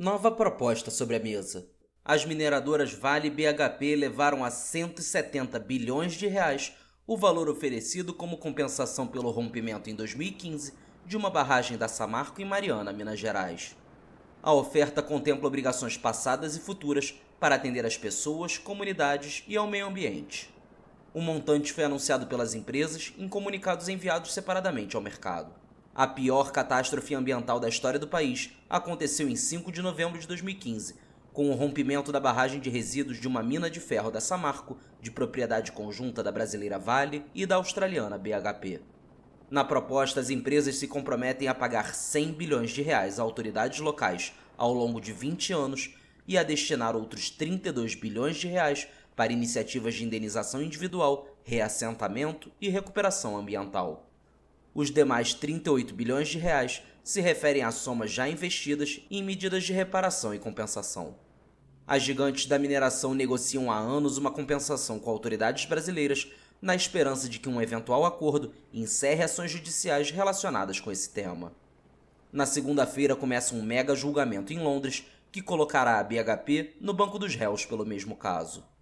Nova proposta sobre a mesa. As mineradoras Vale e BHP levaram a 170 bilhões de reais o valor oferecido como compensação pelo rompimento em 2015 de uma barragem da Samarco em Mariana, Minas Gerais. A oferta contempla obrigações passadas e futuras para atender as pessoas, comunidades e ao meio ambiente. O montante foi anunciado pelas empresas em comunicados enviados separadamente ao mercado. A pior catástrofe ambiental da história do país aconteceu em 5 de novembro de 2015, com o rompimento da barragem de resíduos de uma mina de ferro da Samarco, de propriedade conjunta da brasileira Vale e da australiana BHP. Na proposta, as empresas se comprometem a pagar 100 bilhões de reais a autoridades locais ao longo de 20 anos e a destinar outros 32 bilhões de reais para iniciativas de indenização individual, reassentamento e recuperação ambiental. Os demais 38 bilhões de reais se referem a somas já investidas em medidas de reparação e compensação. As gigantes da mineração negociam há anos uma compensação com autoridades brasileiras na esperança de que um eventual acordo encerre ações judiciais relacionadas com esse tema. Na segunda-feira começa um mega julgamento em Londres que colocará a BHP no banco dos réus pelo mesmo caso.